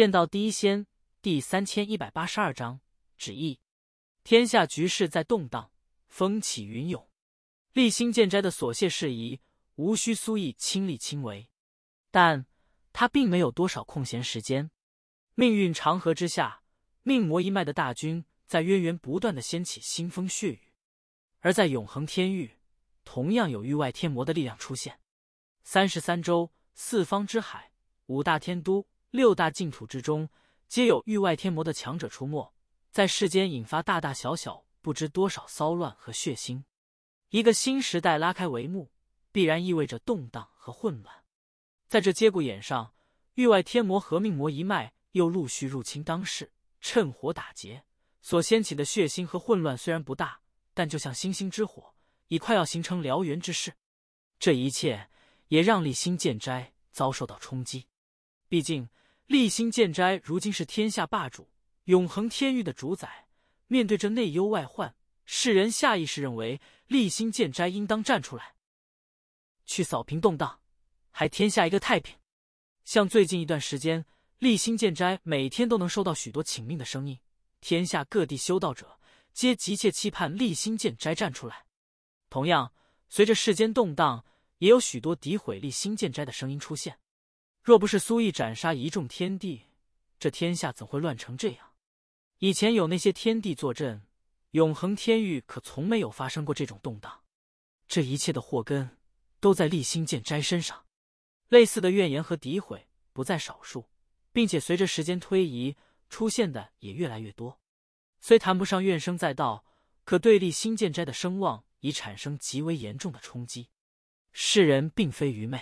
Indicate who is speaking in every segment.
Speaker 1: 见到第一仙第三千一百八十二章旨意，天下局势在动荡，风起云涌。立心建斋的琐屑事宜，无需苏毅亲力亲为，但他并没有多少空闲时间。命运长河之下，命魔一脉的大军在源源不断的掀起腥风血雨，而在永恒天域，同样有域外天魔的力量出现。三十三州、四方之海、五大天都。六大净土之中，皆有域外天魔的强者出没，在世间引发大大小小不知多少骚乱和血腥。一个新时代拉开帷幕，必然意味着动荡和混乱。在这节骨眼上，域外天魔和命魔一脉又陆续入侵当世，趁火打劫，所掀起的血腥和混乱虽然不大，但就像星星之火，已快要形成燎原之势。这一切也让立心剑斋遭受到冲击，毕竟。立心剑斋如今是天下霸主，永恒天域的主宰。面对这内忧外患，世人下意识认为立心剑斋应当站出来，去扫平动荡，还天下一个太平。像最近一段时间，立心剑斋每天都能收到许多请命的声音，天下各地修道者皆急切期盼立心剑斋站出来。同样，随着世间动荡，也有许多诋毁立心剑斋的声音出现。若不是苏毅斩杀一众天帝，这天下怎会乱成这样？以前有那些天帝坐镇，永恒天域可从没有发生过这种动荡。这一切的祸根都在立心剑斋身上。类似的怨言和诋毁不在少数，并且随着时间推移，出现的也越来越多。虽谈不上怨声载道，可对立心剑斋的声望已产生极为严重的冲击。世人并非愚昧。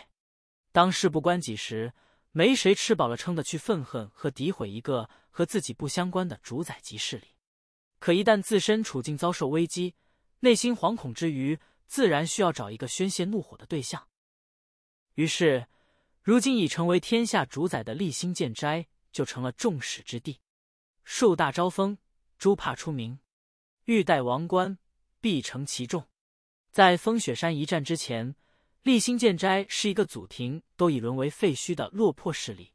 Speaker 1: 当事不关己时，没谁吃饱了撑的去愤恨和诋毁一个和自己不相关的主宰级势力。可一旦自身处境遭受危机，内心惶恐之余，自然需要找一个宣泄怒火的对象。于是，如今已成为天下主宰的立心剑斋就成了众矢之的。树大招风，猪怕出名，欲戴王冠，必承其重。在风雪山一战之前。立心剑斋是一个祖庭都已沦为废墟的落魄势力，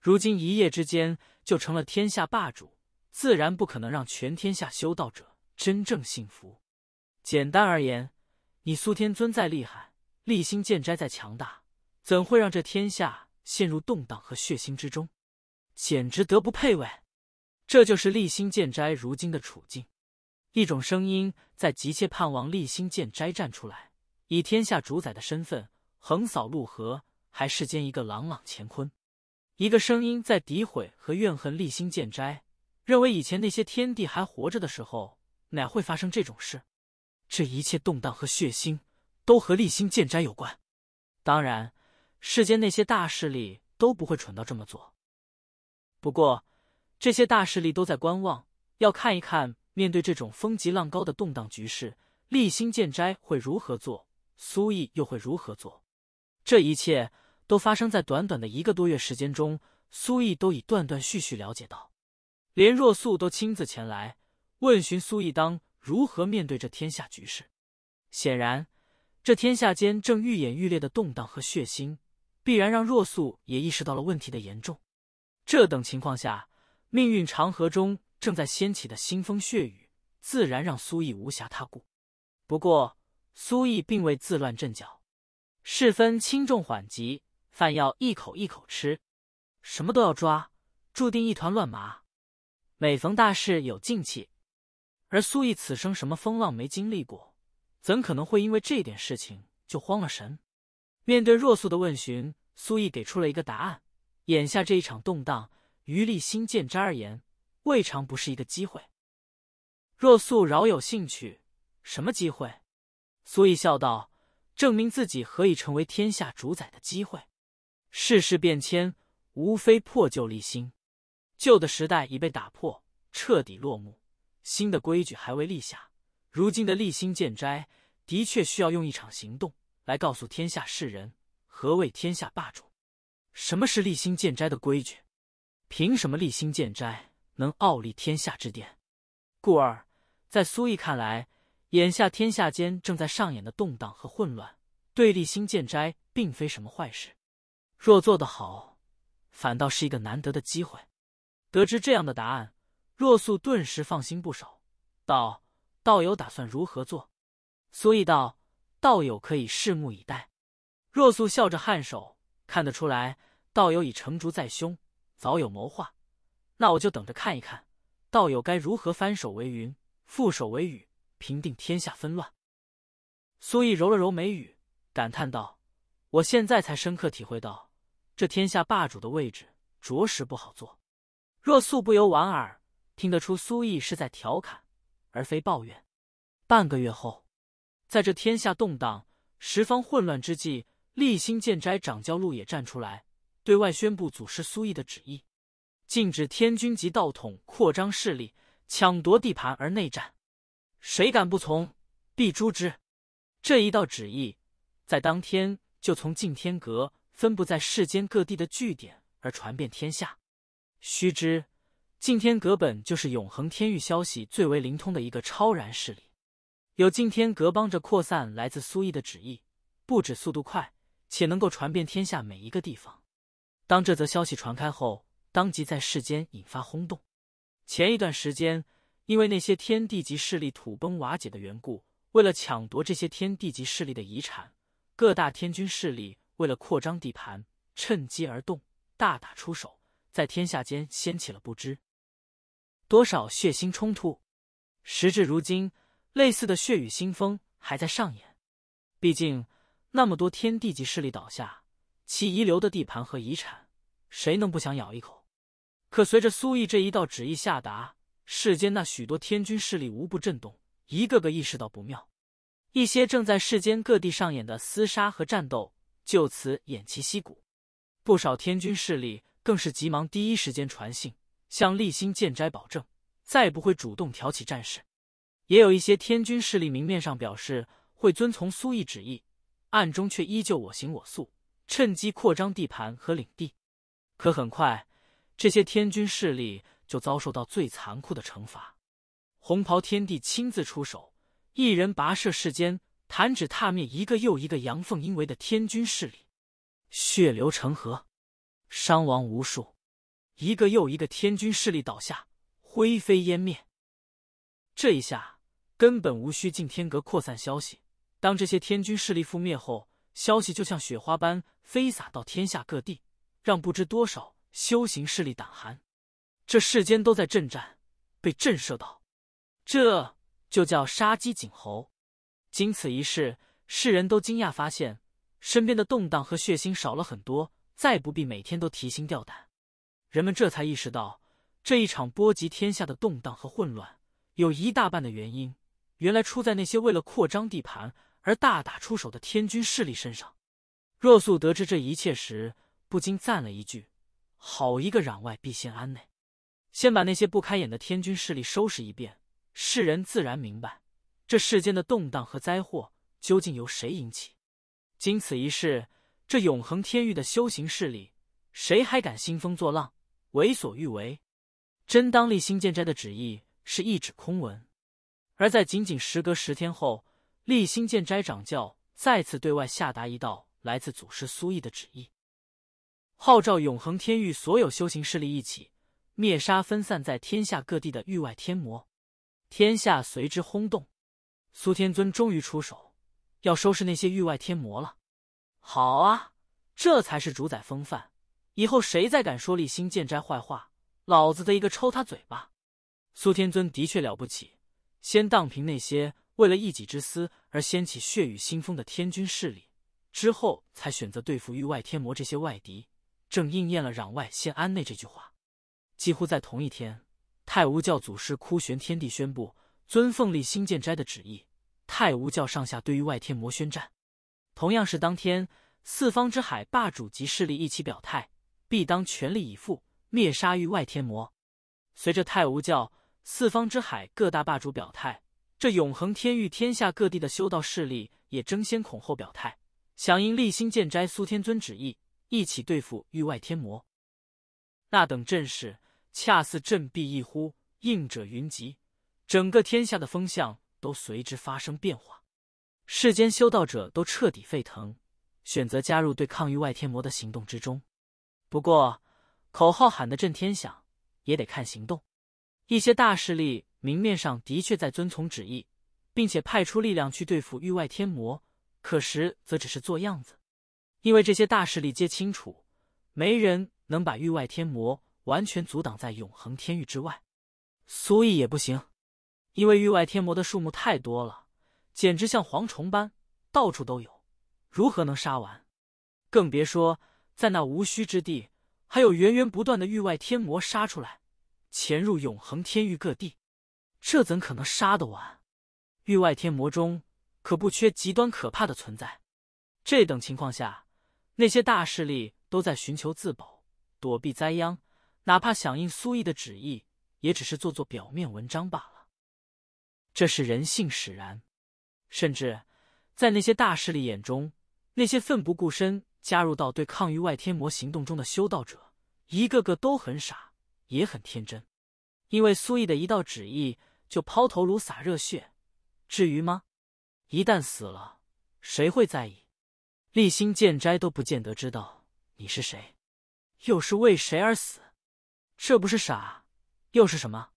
Speaker 1: 如今一夜之间就成了天下霸主，自然不可能让全天下修道者真正信服。简单而言，你苏天尊再厉害，立心剑斋再强大，怎会让这天下陷入动荡和血腥之中？简直德不配位。这就是立心剑斋如今的处境。一种声音在急切盼望立心剑斋站出来。以天下主宰的身份横扫陆河，还世间一个朗朗乾坤。一个声音在诋毁和怨恨立心剑斋，认为以前那些天地还活着的时候，哪会发生这种事？这一切动荡和血腥都和立心剑斋有关。当然，世间那些大势力都不会蠢到这么做。不过，这些大势力都在观望，要看一看面对这种风急浪高的动荡局势，立心剑斋会如何做。苏毅又会如何做？这一切都发生在短短的一个多月时间中，苏毅都已断断续续了解到，连若素都亲自前来问询苏毅，当如何面对这天下局势。显然，这天下间正愈演愈烈的动荡和血腥，必然让若素也意识到了问题的严重。这等情况下，命运长河中正在掀起的腥风血雨，自然让苏毅无暇他顾。不过，苏毅并未自乱阵脚，事分轻重缓急，饭要一口一口吃，什么都要抓，注定一团乱麻。每逢大事有静气，而苏毅此生什么风浪没经历过，怎可能会因为这点事情就慌了神？面对若素的问询，苏毅给出了一个答案：眼下这一场动荡，于立新见之而言，未尝不是一个机会。若素饶有兴趣，什么机会？苏毅笑道：“证明自己何以成为天下主宰的机会。世事变迁，无非破旧立新。旧的时代已被打破，彻底落幕；新的规矩还未立下。如今的立新建斋，的确需要用一场行动来告诉天下世人，何谓天下霸主，什么是立新建斋的规矩，凭什么立新建斋能傲立天下之巅。故而，在苏毅看来。”眼下天下间正在上演的动荡和混乱，对立心剑斋并非什么坏事。若做得好，反倒是一个难得的机会。得知这样的答案，若素顿时放心不少，道：“道友打算如何做？”苏毅道：“道友可以拭目以待。”若素笑着颔首，看得出来，道友已成竹在胸，早有谋划。那我就等着看一看，道友该如何翻手为云，覆手为雨。平定天下纷乱，苏毅揉了揉眉宇，感叹道：“我现在才深刻体会到，这天下霸主的位置着实不好做。”若素不由莞尔，听得出苏毅是在调侃，而非抱怨。半个月后，在这天下动荡、十方混乱之际，立心剑斋掌教陆也站出来，对外宣布祖师苏毅的旨意：禁止天君级道统扩张势力、抢夺地盘而内战。谁敢不从，必诛之！这一道旨意在当天就从敬天阁分布在世间各地的据点而传遍天下。须知，敬天阁本就是永恒天域消息最为灵通的一个超然势力，有敬天阁帮着扩散来自苏毅的旨意，不止速度快，且能够传遍天下每一个地方。当这则消息传开后，当即在世间引发轰动。前一段时间。因为那些天地级势力土崩瓦解的缘故，为了抢夺这些天地级势力的遗产，各大天军势力为了扩张地盘，趁机而动，大打出手，在天下间掀起了不知多少血腥冲突。时至如今，类似的血雨腥风还在上演。毕竟那么多天地级势力倒下，其遗留的地盘和遗产，谁能不想咬一口？可随着苏毅这一道旨意下达。世间那许多天君势力无不震动，一个个意识到不妙，一些正在世间各地上演的厮杀和战斗就此偃旗息鼓。不少天君势力更是急忙第一时间传信，向立心剑斋保证再不会主动挑起战事。也有一些天君势力明面上表示会遵从苏毅旨意，暗中却依旧我行我素，趁机扩张地盘和领地。可很快，这些天君势力。就遭受到最残酷的惩罚。红袍天帝亲自出手，一人跋涉世间，弹指踏灭一个又一个阳奉阴违的天君势力，血流成河，伤亡无数。一个又一个天君势力倒下，灰飞烟灭。这一下根本无需进天阁扩散消息。当这些天君势力覆灭后，消息就像雪花般飞洒到天下各地，让不知多少修行势力胆寒。这世间都在震战，被震慑到，这就叫杀鸡儆猴。经此一事，世人都惊讶发现，身边的动荡和血腥少了很多，再不必每天都提心吊胆。人们这才意识到，这一场波及天下的动荡和混乱，有一大半的原因，原来出在那些为了扩张地盘而大打出手的天君势力身上。若素得知这一切时，不禁赞了一句：“好一个攘外必先安内。”先把那些不开眼的天君势力收拾一遍，世人自然明白这世间的动荡和灾祸究竟由谁引起。经此一事，这永恒天域的修行势力谁还敢兴风作浪、为所欲为？真当立心剑斋的旨意是一纸空文？而在仅仅时隔十天后，立心剑斋掌教再次对外下达一道来自祖师苏毅的旨意，号召永恒天域所有修行势力一起。灭杀分散在天下各地的域外天魔，天下随之轰动。苏天尊终于出手，要收拾那些域外天魔了。好啊，这才是主宰风范。以后谁再敢说立新剑斋坏话，老子的一个抽他嘴巴。苏天尊的确了不起，先荡平那些为了一己之私而掀起血雨腥风的天君势力，之后才选择对付域外天魔这些外敌，正应验了“攘外先安内”这句话。几乎在同一天，太无教祖师枯玄天帝宣布尊奉立心剑斋的旨意，太无教上下对于外天魔宣战。同样是当天，四方之海霸主级势力一起表态，必当全力以赴灭杀域外天魔。随着太无教、四方之海各大霸主表态，这永恒天域天下各地的修道势力也争先恐后表态，响应立心剑斋苏天尊旨意，一起对付域外天魔。那等阵势。恰似振臂一呼，应者云集，整个天下的风向都随之发生变化。世间修道者都彻底沸腾，选择加入对抗域外天魔的行动之中。不过，口号喊得震天响，也得看行动。一些大势力明面上的确在遵从旨意，并且派出力量去对付域外天魔，可实则只是做样子，因为这些大势力皆清楚，没人能把域外天魔。完全阻挡在永恒天域之外，苏毅也不行，因为域外天魔的数目太多了，简直像蝗虫般到处都有，如何能杀完？更别说在那无虚之地，还有源源不断的域外天魔杀出来，潜入永恒天域各地，这怎可能杀得完？域外天魔中可不缺极端可怕的存在，这等情况下，那些大势力都在寻求自保，躲避灾殃。哪怕响应苏毅的旨意，也只是做做表面文章罢了。这是人性使然。甚至在那些大势力眼中，那些奋不顾身加入到对抗域外天魔行动中的修道者，一个个都很傻，也很天真。因为苏毅的一道旨意，就抛头颅洒热血，至于吗？一旦死了，谁会在意？立心见斋都不见得知道你是谁，又是为谁而死。这不是傻，又是什么？